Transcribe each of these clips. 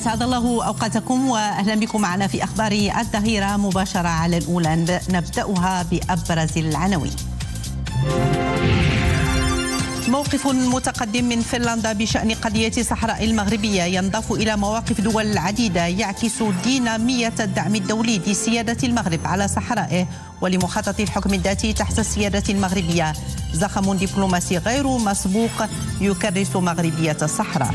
أسعد الله أوقاتكم وأهلا بكم معنا في أخبار الظهيرة مباشرة على الأولى نبدأها بأبرز العناوين موقف متقدم من فنلندا بشأن قضية صحراء المغربية ينضاف إلى مواقف دول عديدة يعكس دينامية الدعم الدولي لسيادة المغرب على صحرائه ولمخطط الحكم الذاتي تحت السيادة المغربية زخم دبلوماسي غير مسبوق يكرس مغربية الصحراء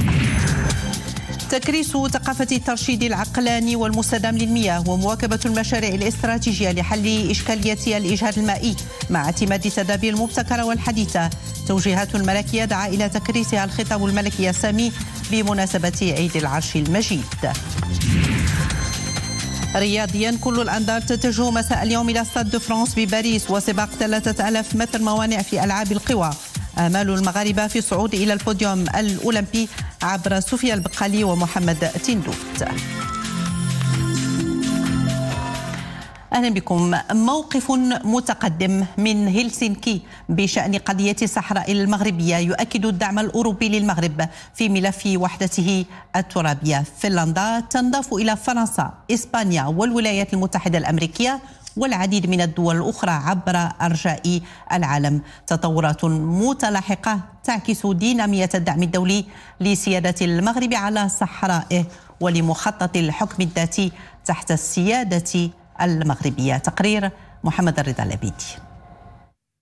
تكريس ثقافة الترشيد العقلاني والمستدام للمياه ومواكبة المشاريع الاستراتيجية لحل إشكالية الإجهاد المائي مع اعتماد التدابير المبتكرة والحديثة توجيهات الملكية دعا إلى تكريسها الخطاب الملكي السامي بمناسبة عيد العرش المجيد رياضيا كل الأنظار تتجه مساء اليوم إلى ستاد دو فرانس بباريس وسباق 3000 متر موانع في ألعاب القوى آمال المغاربة في الصعود إلى البوديوم الأولمبي عبر صوفيا البقالي ومحمد تندوت اهلا بكم موقف متقدم من هلسنكي بشان قضيه الصحراء المغربيه يؤكد الدعم الاوروبي للمغرب في ملف وحدته الترابيه فنلندا تنضاف الى فرنسا اسبانيا والولايات المتحده الامريكيه والعديد من الدول الأخرى عبر أرجاء العالم تطورات متلاحقة تعكس دينامية الدعم الدولي لسيادة المغرب على صحرائه ولمخطط الحكم الذاتي تحت السيادة المغربية تقرير محمد الرضا العبيدي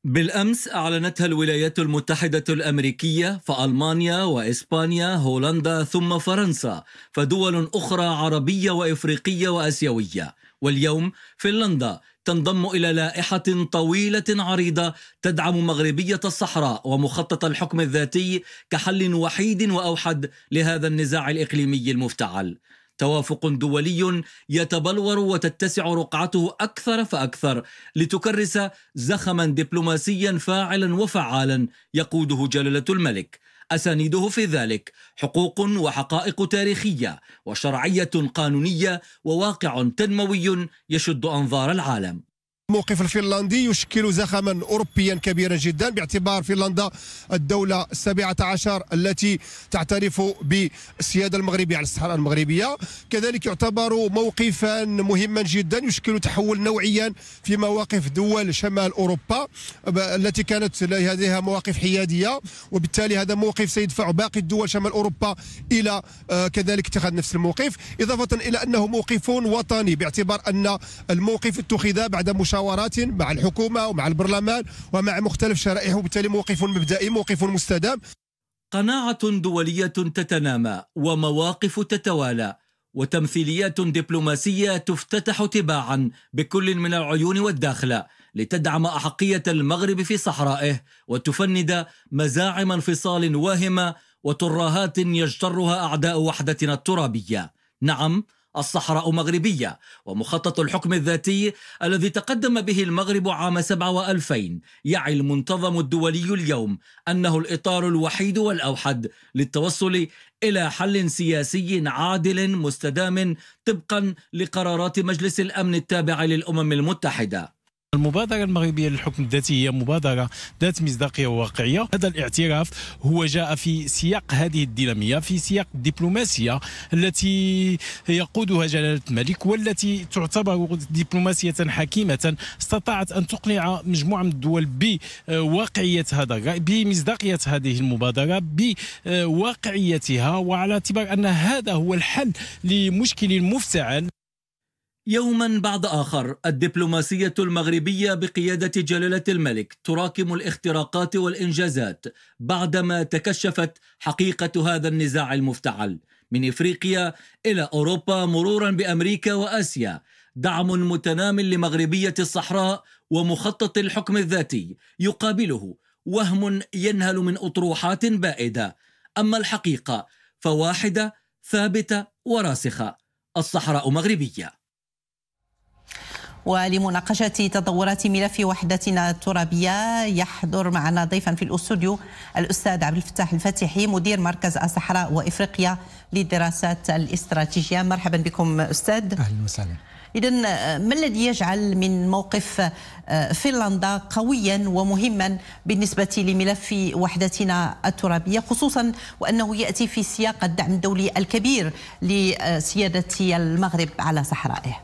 بالامس اعلنتها الولايات المتحده الامريكيه فالمانيا واسبانيا هولندا ثم فرنسا فدول اخرى عربيه وافريقيه واسيويه واليوم فنلندا تنضم إلى لائحة طويلة عريضة تدعم مغربية الصحراء ومخطط الحكم الذاتي كحل وحيد وأوحد لهذا النزاع الإقليمي المفتعل توافق دولي يتبلور وتتسع رقعته اكثر فاكثر لتكرس زخما دبلوماسيا فاعلا وفعالا يقوده جلاله الملك أسانيده في ذلك حقوق وحقائق تاريخية وشرعية قانونية وواقع تنموي يشد أنظار العالم الموقف الفنلندي يشكل زخما أوروبيا كبيرا جدا باعتبار فنلندا الدولة السابعة عشر التي تعترف بالسيادة المغربية على الصحراء المغربية كذلك يعتبر موقفا مهما جدا يشكل تحول نوعيا في مواقف دول شمال أوروبا التي كانت لديها مواقف حيادية وبالتالي هذا موقف سيدفع باقي الدول شمال أوروبا إلى آه، كذلك اتخاذ نفس الموقف إضافة إلى أنه موقف وطني باعتبار أن الموقف اتخذ بعد مش مشاورات مع الحكومة ومع البرلمان ومع مختلف شرائح وبالتالي موقف مبدئي موقف مستدام قناعة دولية تتنامى ومواقف تتوالى وتمثيليات دبلوماسية تفتتح تباعا بكل من العيون والداخلة لتدعم أحقية المغرب في صحرائه وتفند مزاعم انفصال واهمة وترهات يجترها أعداء وحدتنا الترابية نعم الصحراء مغربية ومخطط الحكم الذاتي الذي تقدم به المغرب عام 2000 يعي المنتظم الدولي اليوم أنه الإطار الوحيد والأوحد للتوصل إلى حل سياسي عادل مستدام طبقا لقرارات مجلس الأمن التابع للأمم المتحدة المبادرة المغربية للحكم الذاتي هي مبادرة ذات مصداقية وواقعية هذا الاعتراف هو جاء في سياق هذه الدينامية في سياق الدبلوماسية التي يقودها جلالة الملك والتي تعتبر دبلوماسية حكيمة استطاعت أن تقنع مجموعة من الدول بواقعية هذا الرأي بمصداقية هذه المبادرة بواقعيتها وعلى اعتبار أن هذا هو الحل لمشكل مفتعل يوما بعد آخر الدبلوماسية المغربية بقيادة جلالة الملك تراكم الاختراقات والإنجازات بعدما تكشفت حقيقة هذا النزاع المفتعل من إفريقيا إلى أوروبا مرورا بأمريكا وآسيا دعم متنام لمغربية الصحراء ومخطط الحكم الذاتي يقابله وهم ينهل من أطروحات بائدة أما الحقيقة فواحدة ثابتة وراسخة الصحراء مغربيه ولمناقشة تطورات ملف وحدتنا الترابية يحضر معنا ضيفا في الأستوديو الأستاذ عبد الفتاح الفتحي مدير مركز الصحراء وإفريقيا للدراسات الاستراتيجية مرحبا بكم أستاذ أهلا وسهلا إذا ما الذي يجعل من موقف آه، فنلندا قويا ومهما بالنسبة لملف وحدتنا الترابية خصوصا وأنه يأتي في سياق الدعم الدولي الكبير لسيادة المغرب على صحرائه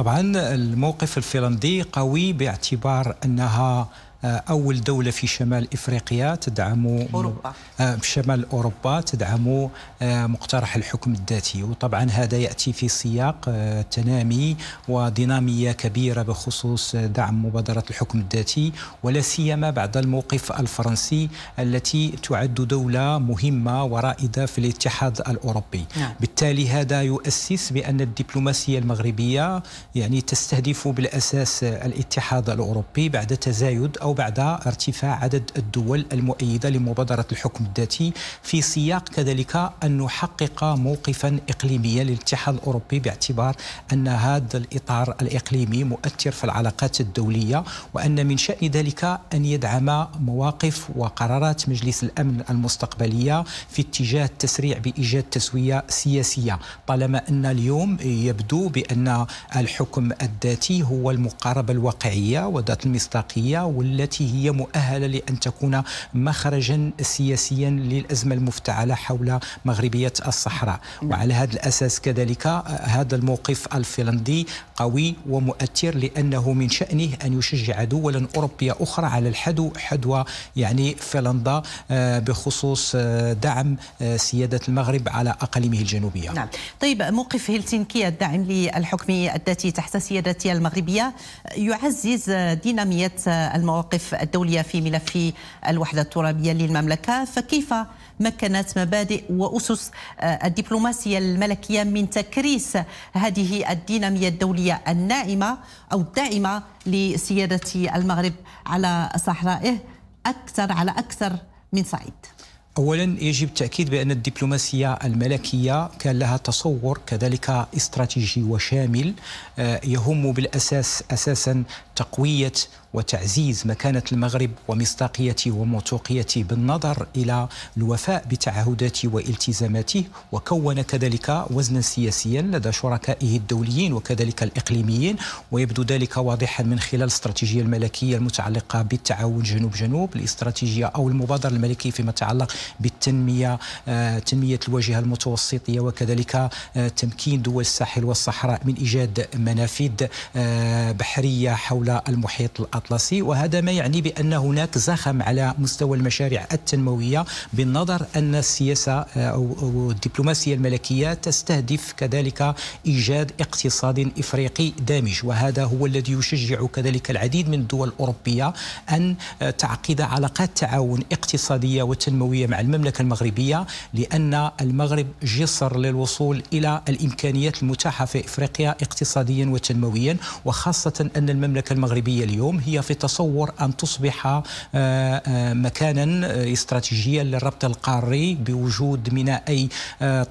طبعا الموقف الفنلندي قوي باعتبار انها آه، اول دوله في شمال افريقيا تدعم اوروبا آه، شمال اوروبا تدعم آه، مقترح الحكم الذاتي وطبعا هذا ياتي في سياق تنامي وديناميه كبيره بخصوص دعم مبادره الحكم الذاتي ولا سيما بعد الموقف الفرنسي التي تعد دوله مهمه ورائده في الاتحاد الاوروبي نعم. بالتالي هذا يؤسس بان الدبلوماسيه المغربيه يعني تستهدف بالاساس الاتحاد الاوروبي بعد تزايد او أو بعد ارتفاع عدد الدول المؤيدة لمبادرة الحكم الذاتي في سياق كذلك أن نحقق موقفا إقليميا للاتحاد الأوروبي باعتبار أن هذا الإطار الإقليمي مؤثر في العلاقات الدولية وأن من شأن ذلك أن يدعم مواقف وقرارات مجلس الأمن المستقبلية في اتجاه التسريع بإيجاد تسوية سياسية طالما أن اليوم يبدو بأن الحكم الذاتي هو المقاربة الواقعية وذات المصداقية وال التي هي مؤهله لان تكون مخرجا سياسيا للازمه المفتعله حول مغربيه الصحراء نعم. وعلى هذا الاساس كذلك هذا الموقف الفنلندي قوي ومؤثر لانه من شانه ان يشجع دولا اوروبيه اخرى على الحدو حدوى يعني فنلندا آه، بخصوص آه، دعم آه، سياده المغرب على اقاليمه الجنوبيه. نعم، طيب موقف هلسنكي الداعم للحكم الذاتي تحت سياده المغربيه يعزز ديناميه المواقف المواقف الدولية في ملف الوحدة الترابية للمملكة فكيف مكنت مبادئ وأسس آه، الدبلوماسية الملكية من تكريس هذه الدينامية الدولية النائمة أو الدائمة لسيادة المغرب على صحرائه أكثر على أكثر من صعيد اولا يجب التاكيد بان الدبلوماسيه الملكيه كان لها تصور كذلك استراتيجي وشامل آه، يهم بالاساس اساسا تقويه وتعزيز مكانة المغرب ومصداقيته وموثوقيته بالنظر إلى الوفاء بتعهداته والتزاماته وكون كذلك وزنا سياسيا لدى شركائه الدوليين وكذلك الإقليميين ويبدو ذلك واضحا من خلال الاستراتيجية الملكية المتعلقة بالتعاون جنوب جنوب الاستراتيجية أو المبادرة الملكية فيما يتعلق بالتنمية آه، تنمية الواجهة المتوسطية وكذلك آه، تمكين دول الساحل والصحراء من إيجاد منافذ آه، بحرية حول المحيط الأطلسي الأطلسي وهذا ما يعني بأن هناك زخم على مستوى المشاريع التنموية بالنظر أن السياسة آه، أو الدبلوماسية الملكية تستهدف كذلك إيجاد اقتصاد إفريقي دامج وهذا هو الذي يشجع كذلك العديد من الدول الأوروبية أن آه، تعقد علاقات تعاون اقتصادية وتنموية مع المملكة المغربية لأن المغرب جسر للوصول إلى الإمكانيات المتاحة في إفريقيا اقتصاديا وتنمويا وخاصة أن المملكة المغربية اليوم هي هي في تصور أن تصبح آه، آه، مكانا آه، استراتيجيا للربط القاري بوجود ميناء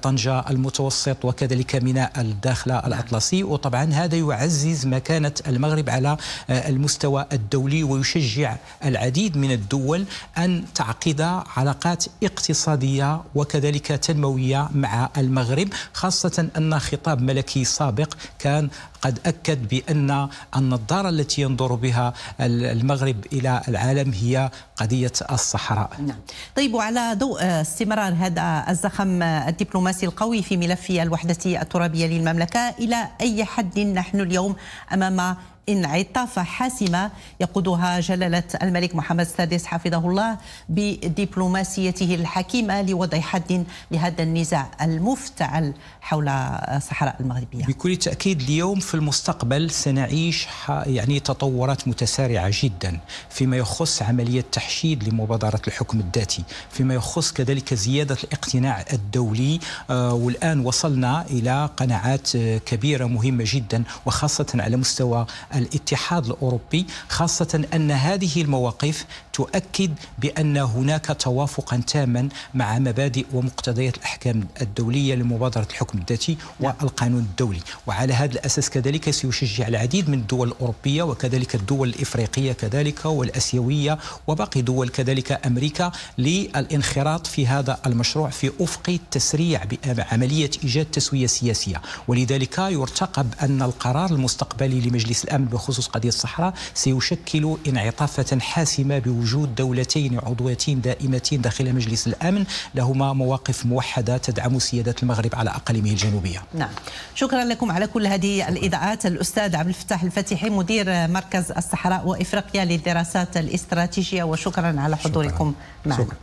طنجة المتوسط وكذلك ميناء الداخلة الأطلسي وطبعا هذا يعزز مكانة المغرب على المستوى الدولي ويشجع العديد من الدول أن تعقد علاقات اقتصادية وكذلك تنموية مع المغرب خاصة أن خطاب ملكي سابق كان قد أكد بأن النظارة التي ينظر بها المغرب إلى العالم هي قضية الصحراء نعم. طيب وعلى ضوء استمرار هذا الزخم الدبلوماسي القوي في ملف الوحدة الترابية للمملكة إلى أي حد نحن اليوم أمام انعطافة حاسمة يقودها جلالة الملك محمد السادس حفظه الله بدبلوماسيته الحكيمة لوضع حد لهذا النزاع المفتعل حول الصحراء المغربية بكل تأكيد اليوم في المستقبل سنعيش يعني تطورات متسارعة جدا فيما يخص عملية تحشيد لمبادرة الحكم الذاتي فيما يخص كذلك زيادة الاقتناع الدولي آه، والآن وصلنا إلى قناعات آه، كبيرة مهمة جدا وخاصة على مستوى الاتحاد الأوروبي خاصة أن هذه المواقف تؤكد بأن هناك توافقا تاما مع مبادئ ومقتضيات الأحكام الدولية لمبادرة الحكم الذاتي والقانون الدولي وعلى هذا الأساس كذلك سيشجع العديد من الدول الأوروبية وكذلك الدول الإفريقية كذلك والأسيوية وباقي دول كذلك أمريكا للانخراط في هذا المشروع في أفق التسريع بعملية إيجاد تسوية سياسية ولذلك يرتقب أن القرار المستقبلي لمجلس الأمن بخصوص قضية الصحراء سيشكل انعطافة حاسمة بوجود وجود دولتين عضويتين دائمتين داخل مجلس الامن لهما مواقف موحده تدعم سياده المغرب على اقاليمه الجنوبيه. نعم. شكرا لكم على كل هذه الاذاعات الاستاذ عبد الفتاح الفتحي مدير مركز الصحراء وافريقيا للدراسات الاستراتيجيه وشكرا على حضوركم شكرا. معنا. شكرا.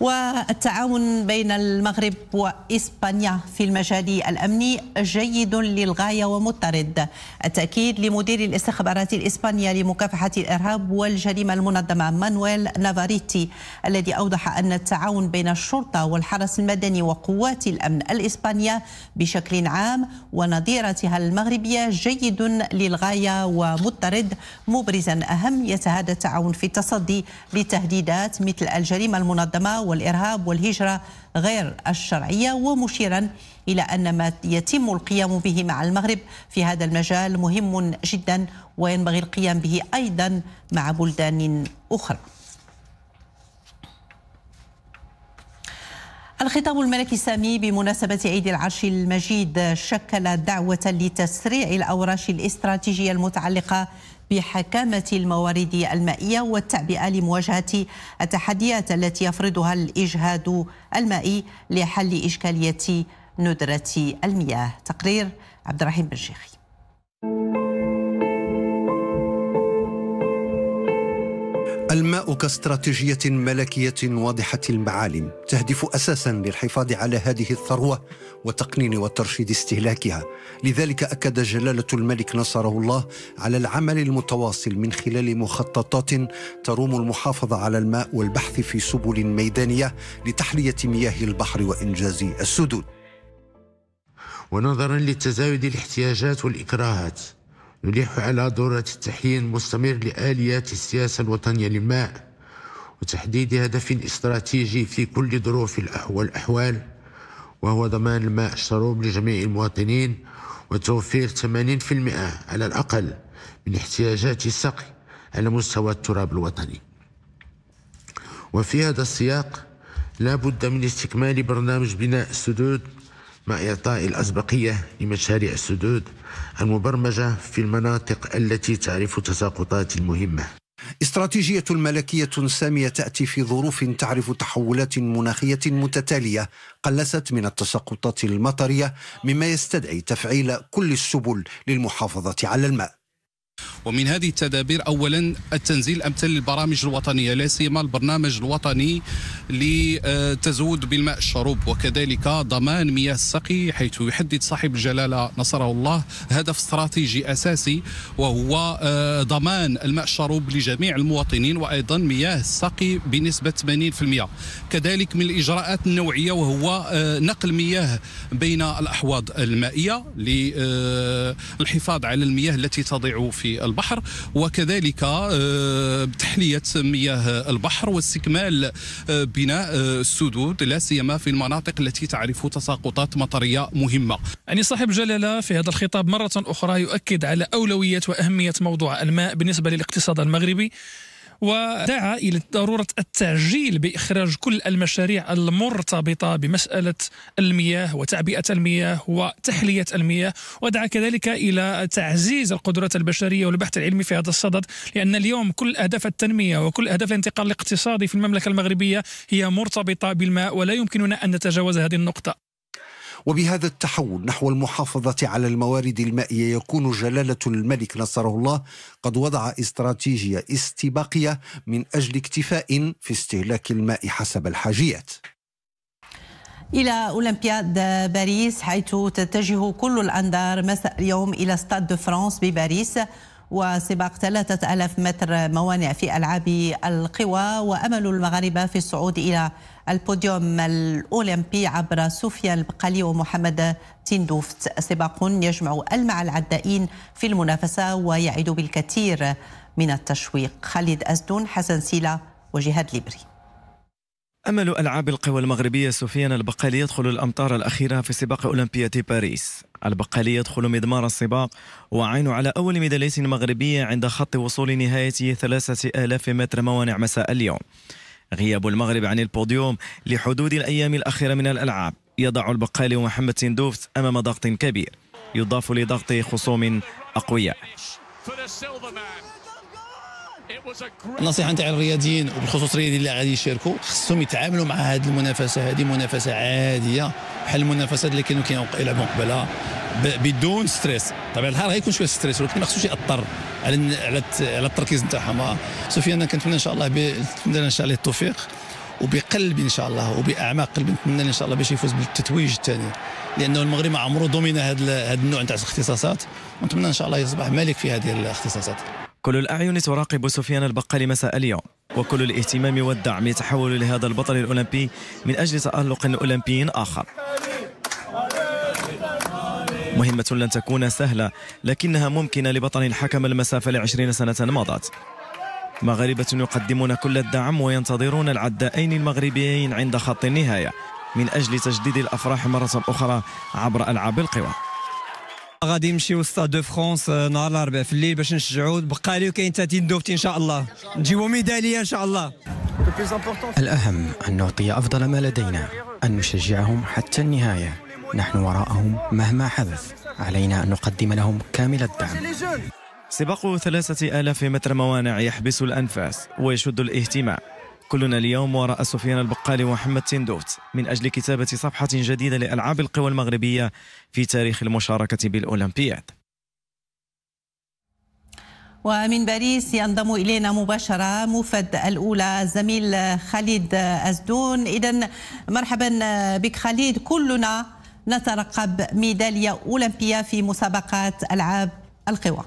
والتعاون بين المغرب وإسبانيا في المجال الأمني جيد للغاية ومضطرد التأكيد لمدير الاستخبارات الإسبانية لمكافحة الإرهاب والجريمة المنظمة مانويل نافاريتي الذي أوضح أن التعاون بين الشرطة والحرس المدني وقوات الأمن الإسبانية بشكل عام ونظيرتها المغربية جيد للغاية ومضطرد مبرزا أهمية هذا التعاون في التصدي لتهديدات مثل الجريمة المنظمة والإرهاب والهجرة غير الشرعية ومشيرا إلى أن ما يتم القيام به مع المغرب في هذا المجال مهم جدا وينبغي القيام به أيضا مع بلدان أخرى الخطاب الملكي سامي بمناسبة عيد العرش المجيد شكل دعوة لتسريع الأوراش الاستراتيجية المتعلقة بحكامة الموارد المائية والتعبئة لمواجهة التحديات التي يفرضها الإجهاد المائي لحل إشكالية ندرة المياه تقرير عبد الرحيم بن شيخي الماء كاستراتيجيه ملكيه واضحه المعالم تهدف اساسا للحفاظ على هذه الثروه وتقنين وترشيد استهلاكها لذلك اكد جلاله الملك نصره الله على العمل المتواصل من خلال مخططات تروم المحافظه على الماء والبحث في سبل ميدانيه لتحليه مياه البحر وانجاز السدود ونظرا لتزايد الاحتياجات والاكراهات نلح على دورة التحيين المستمر لآليات السياسة الوطنية للماء وتحديد هدف استراتيجي في كل ظروف الأحوال وهو ضمان الماء الشروب لجميع المواطنين وتوفير 80% على الأقل من احتياجات السقي على مستوى التراب الوطني وفي هذا السياق لا بد من استكمال برنامج بناء السدود مع إعطاء الأسبقية لمشاريع السدود المبرمجة في المناطق التي تعرف تساقطات المهمة استراتيجية ملكية سامية تأتي في ظروف تعرف تحولات مناخية متتالية قلست من التساقطات المطرية مما يستدعي تفعيل كل السبل للمحافظة على الماء ومن هذه التدابير اولا التنزيل امثل للبرامج الوطنيه لا سيما البرنامج الوطني لتزود بالماء الشرب وكذلك ضمان مياه السقي حيث يحدد صاحب الجلاله نصره الله هدف استراتيجي اساسي وهو آه، ضمان الماء الشرب لجميع المواطنين وايضا مياه السقي بنسبه 80% كذلك من الاجراءات النوعيه وهو آه، نقل مياه بين الاحواض المائيه للحفاظ آه، على المياه التي تضيع في البحر وكذلك آه، تحلية مياه البحر واستكمال آه، بناء آه، السدود لا سيما في المناطق التي تعرف تساقطات مطرية مهمة يعني صاحب جلالة في هذا الخطاب مرة أخرى يؤكد على أولوية وأهمية موضوع الماء بالنسبة للاقتصاد المغربي ودعا إلى ضرورة التعجيل بإخراج كل المشاريع المرتبطة بمسألة المياه وتعبئة المياه وتحلية المياه ودعا كذلك إلى تعزيز القدرات البشرية والبحث العلمي في هذا الصدد لأن اليوم كل أهداف التنمية وكل أهداف الانتقال الاقتصادي في المملكة المغربية هي مرتبطة بالماء ولا يمكننا أن نتجاوز هذه النقطة وبهذا التحول نحو المحافظة على الموارد المائية يكون جلالة الملك نصره الله قد وضع استراتيجية استباقية من أجل اكتفاء في استهلاك الماء حسب الحاجيات إلى أولمبياد باريس حيث تتجه كل الأنظار مساء اليوم إلى ستاد دو فرانس بباريس وسباق 3000 متر موانع في ألعاب القوى وأمل المغاربة في الصعود إلى البوديوم الأولمبي عبر صوفيا البقالي ومحمد تندوفت سباق يجمع ألمع العدائين في المنافسة ويعد بالكثير من التشويق خالد أزدون حسن سيلا وجهاد ليبري أمل ألعاب القوى المغربية سفيان البقالي يدخل الأمطار الأخيرة في سباق أولمبياد باريس البقالي يدخل مضمار السباق وعين على أول ميدالية مغربية عند خط وصول نهاية ثلاثة آلاف متر موانع مساء اليوم غياب المغرب عن البوديوم لحدود الأيام الأخيرة من الألعاب يضع البقالي ومحمد سندوفت أمام ضغط كبير يضاف لضغط خصوم أقوياء النصيحه نتاع الرياضيين وبالخصوص الرياضيين اللي غادي يشاركوا خصهم يتعاملوا مع هذه المنافسه هذه منافسه عاديه بحال المنافسات اللي كانوا يلعبوا قبلها بدون ستريس طبعا الحال غيكون شويه ستريس ولكن ما خصوش ياثر على على على التركيز نتاعهم انا كنتمنى ان شاء الله نتمنى ان شاء الله التوفيق وبقلب ان شاء الله وباعماق قلب نتمنى ان شاء الله باش يفوز بالتتويج الثاني لانه المغرب عمره ضمن هذا النوع نتاع الاختصاصات ونتمنى ان شاء الله يصبح مالك في هذه الاختصاصات كل الأعين تراقب سفيان البقالي مساء اليوم وكل الاهتمام والدعم يتحول لهذا البطل الأولمبي من أجل تألق أولمبي آخر مهمة لن تكون سهلة لكنها ممكنة لبطل حكم المسافة لعشرين سنة مضت مغاربة يقدمون كل الدعم وينتظرون العدائين المغربيين عند خط النهاية من أجل تجديد الأفراح مرة أخرى عبر ألعاب القوى غادي نمشيو ستاد دو فرونس آه، نهار الاربعاء في الليل باش نشجعوا بقى لي كاين تاتين دوفتي ان شاء الله نجيبو ميداليه ان شاء الله الاهم ان نعطي افضل ما لدينا ان نشجعهم حتى النهايه نحن وراءهم مهما حدث علينا ان نقدم لهم كامل الدعم سباق ثلاثة آلاف متر موانع يحبس الأنفاس ويشد الاهتمام كلنا اليوم وراء سفيان البقالي ومحمد تندوت من أجل كتابة صفحة جديدة لألعاب القوى المغربية في تاريخ المشاركة بالأولمبياد ومن باريس ينضم إلينا مباشرة موفد الأولى الزميل خالد أزدون إذا مرحبا بك خالد كلنا نترقب ميدالية أولمبية في مسابقات ألعاب القوى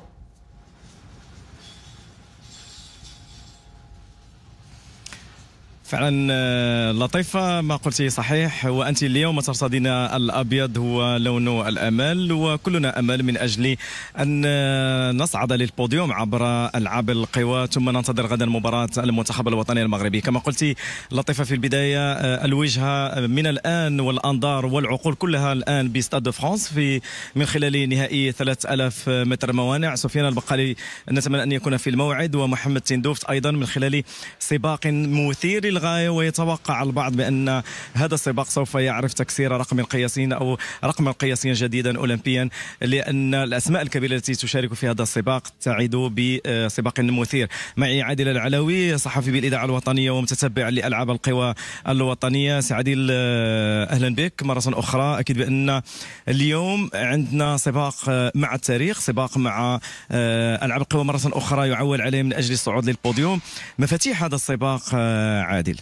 فعلا آه، لطيفة ما قلتي صحيح وأنت اليوم ترصدين الأبيض هو لون الأمل وكلنا أمل من أجل أن آه، نصعد للبوديوم عبر ألعاب القوى ثم ننتظر غدا مباراة المنتخب الوطني المغربي كما قلت لطيفة في البداية آه، الوجهة من الآن والأنظار والعقول كلها الآن بستاد فرانس في من خلال نهائي 3000 متر موانع سفيان البقالي نتمنى أن يكون في الموعد ومحمد تندوفت أيضا من خلال سباق مثير للغاية ويتوقع البعض بأن هذا السباق سوف يعرف تكسير رقم القياسين أو رقم القياسين جديدا أولمبيا لأن الأسماء الكبيرة التي تشارك في هذا السباق تعد بسباق مثير معي عادل العلوي صحفي بالإذاعة الوطنية ومتتبع لألعاب القوى الوطنية سعديل آه، أهلا بك مرة أخرى أكيد بأن اليوم عندنا سباق مع التاريخ سباق مع آه، ألعاب القوى مرة أخرى يعول عليه من أجل الصعود للبوديوم مفاتيح هذا السباق آه، عادل عادل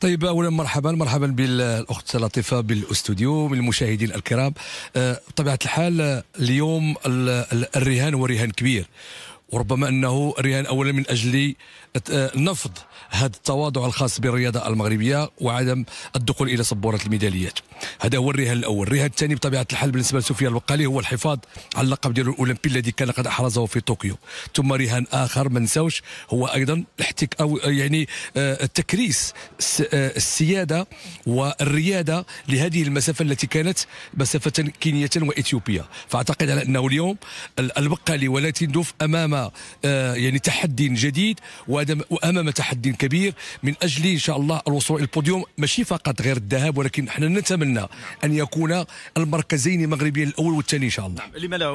طيب اولا مرحبا مرحبا بالاخت لطيفه بالاستوديو بالمشاهدين الكرام آه، بطبيعه الحال اليوم الرهان هو رهان كبير وربما انه رهان اولا من اجل آه، نفض هذا التواضع الخاص بالرياضه المغربيه وعدم الدخول الى سبوره الميداليات هذا هو الرهان الاول الرهان الثاني بطبيعه الحال بالنسبه لسوفيا البقالي هو الحفاظ على اللقب ديال الاولمبي الذي كان قد احرزه في طوكيو ثم رهان اخر ما نساوش هو ايضا الاحتك او يعني آه، التكريس آه، السياده والرياده لهذه المسافه التي كانت مسافه كينيه واثيوبيا فاعتقد على انه اليوم البقالي ولا تندف امام يعني تحدي جديد و وامام تحدي كبير من اجل ان شاء الله الوصول الى البوديوم ماشي فقط غير الذهاب ولكن احنا نتمنى ان يكون المركزين المغربيين الاول والثاني ان شاء الله لما لا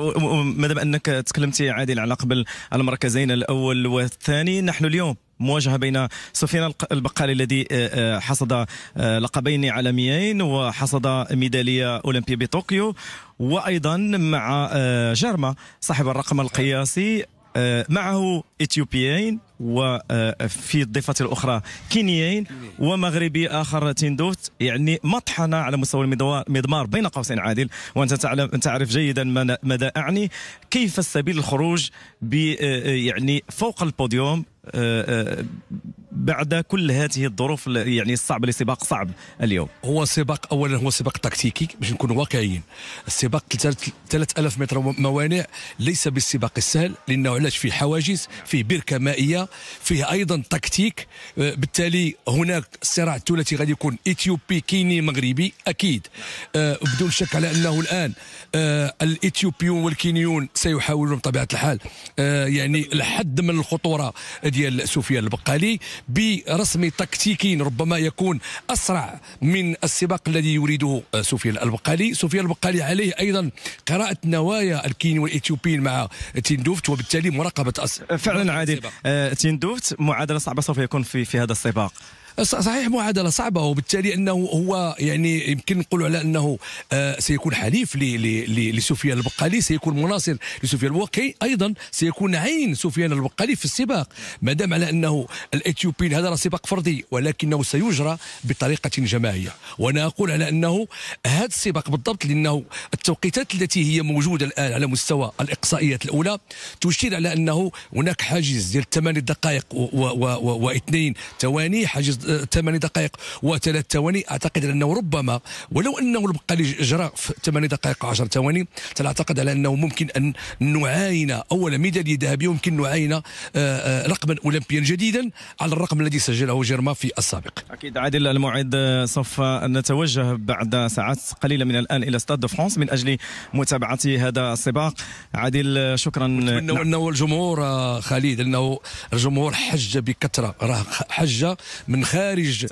مادام انك تكلمتي عادل على قبل المركزين الاول والثاني نحن اليوم مواجهه بين سفيان البقالي الذي آه، آه، حصد آه، لقبين عالميين وحصد ميداليه اولمبيه بطوكيو وايضا مع جرما صاحب الرقم القياسي آه، معه اثيوبيين وفي آه، الضفه الاخرى كينيين ومغربي اخر تندوت يعني مطحنه على مستوى المضمار بين قوسين عادل وانت تعلم تعرف جيدا ماذا اعني كيف السبيل الخروج ب آه، يعني فوق البوديوم بعد كل هذه الظروف يعني الصعبه لسباق صعب اليوم هو سباق اولا هو سباق تكتيكي باش نكونوا واقعيين السباق 3000 متر موانع ليس بالسباق السهل لانه علاش فيه حواجز فيه بركه مائيه فيه ايضا تكتيك آه، بالتالي هناك الصراع الثلاثي غادي يكون اثيوبي كيني مغربي اكيد آه، بدون شك على انه الان آه، الاثيوبيون والكينيون سيحاولون بطبيعه الحال يعني الحد من الخطوره ديال سفيان البقالي برسم تكتيكي ربما يكون أسرع من السباق الذي يريده آه، سفيان البقالي سفيان البقالي عليه أيضا قراءة نوايا الكيني والإثيوبيين مع تيندوفت وبالتالي مراقبة أس... فعلا عادل آه، تيندوفت معادلة صعبة سوف يكون في, في هذا السباق صحيح معادله صعبه وبالتالي انه هو يعني يمكن نقولوا على انه سيكون حليف لسفيان البقالي سيكون مناصر لسفيان البقالي ايضا سيكون عين سفيان البقالي في السباق ما دام على انه الاثيوبيين هذا سباق فردي ولكنه سيجرى بطريقه جماعيه وانا اقول على انه هذا السباق بالضبط لانه التوقيتات التي هي موجوده الان على مستوى الاقصائيات الاولى تشير على انه هناك حاجز ديال 8 دقائق واثنين ثواني حاجز ثماني دقائق وثلاث ثواني اعتقد انه ربما ولو انه البقالي جرى في ثماني دقائق 10 ثواني تعتقد على انه ممكن ان نعاين اول ميداليه ذهبيه ممكن نعاين آه، آه، رقما اولمبيا جديدا على الرقم الذي سجله جيرما في السابق اكيد عادل المعد آه، سوف نتوجه بعد ساعات قليله من الان الى ستاد دو فرانس من اجل متابعه هذا السباق عادل شكرا نتمنى نعم. انه الجمهور خالد انه الجمهور حج بكثره راه حج من خارج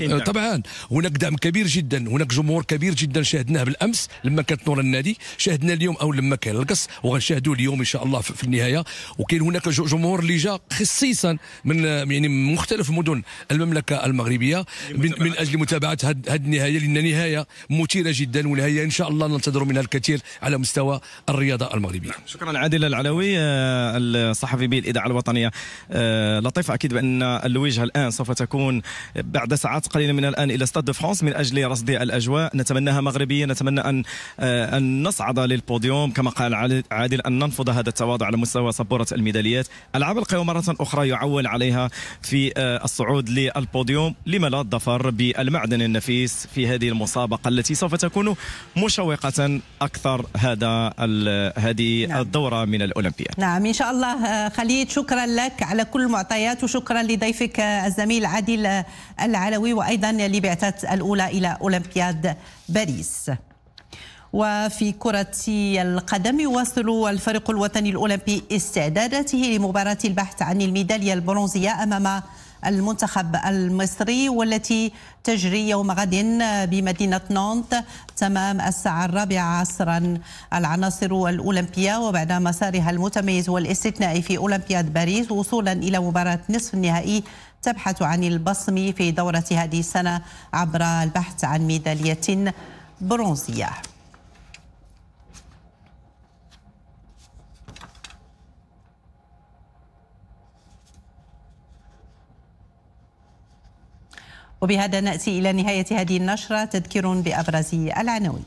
يعني، طبعا هناك دعم كبير جدا هناك جمهور كبير جدا شاهدناه بالامس لما كانت نور النادي شاهدنا اليوم او لما كان القص وغنشاهدوه اليوم ان شاء الله في النهايه وكاين هناك جمهور اللي جا خصيصا من يعني من مختلف مدن المملكه المغربيه من, من اجل متابعه هذه النهايه لان نهايه مثيره جدا ونهايه ان شاء الله ننتظر منها الكثير على مستوى الرياضه المغربيه نعم. شكرا عادل العلوي آه، الصحفي بالاذاعه الوطنيه آه، لطيف اكيد بان الوجهه الان سوف تكون ستكون بعد ساعات قليله من الان الى ستاد دو فرانس من اجل رصد الاجواء نتمناها مغربيه نتمنى ان آه، ان نصعد للبوديوم كما قال عادل ان ننفض هذا التواضع على مستوى سبوره الميداليات العاب القوى مره اخرى يعول عليها في آه، الصعود للبوديوم لما لا الظفر بالمعدن النفيس في هذه المسابقه التي سوف تكون مشوقه اكثر هذا هذه نعم. الدوره من الاولمبياد نعم ان شاء الله آه، خليد شكرا لك على كل المعطيات وشكرا لضيفك الزميل عادل عادل العلوي وأيضا لبعثة الأولى إلى أولمبياد باريس وفي كرة القدم يواصل الفريق الوطني الأولمبي استعداداته لمباراة البحث عن الميدالية البرونزية أمام المنتخب المصري والتي تجري يوم غد بمدينة نانت تمام الساعة الرابعة عصرا العناصر الأولمبية وبعد مسارها المتميز والاستثنائي في أولمبياد باريس وصولا إلى مباراة نصف النهائي تبحث عن البصم في دورة هذه السنة عبر البحث عن ميدالية برونزية وبهذا نأتي إلى نهاية هذه النشرة تذكير بأبرز العناوين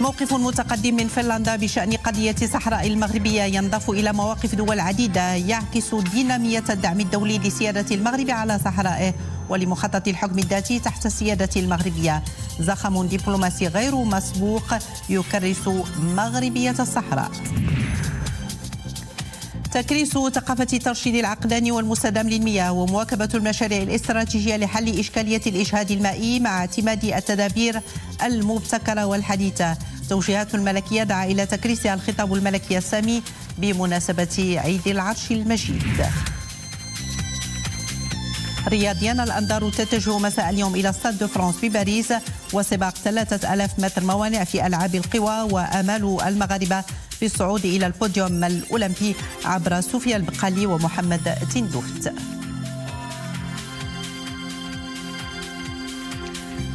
موقف متقدم من فنلندا بشأن قضية صحراء المغربية ينضاف إلى مواقف دول عديدة يعكس دينامية الدعم الدولي لسيادة المغرب على صحرائه ولمخطط الحكم الذاتي تحت السيادة المغربية زخم دبلوماسي غير مسبوق يكرس مغربية الصحراء تكريس ثقافة ترشيد العقداني والمستدام للمياه ومواكبة المشاريع الاستراتيجية لحل إشكالية الإجهاد المائي مع اعتماد التدابير المبتكرة والحديثة توجيهات الملكية دعا إلى تكريسها الخطاب الملكي السامي بمناسبة عيد العرش المجيد رياضيا الأندار تتجه مساء اليوم إلى ستاد دو فرانس بباريس وسباق 3000 متر موانع في ألعاب القوى وآمال المغاربة في الصعود إلى البوديوم الأولمبي عبر صوفيا البقالي ومحمد تندوفت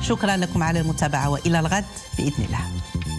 شكرا لكم على المتابعة وإلى الغد بإذن الله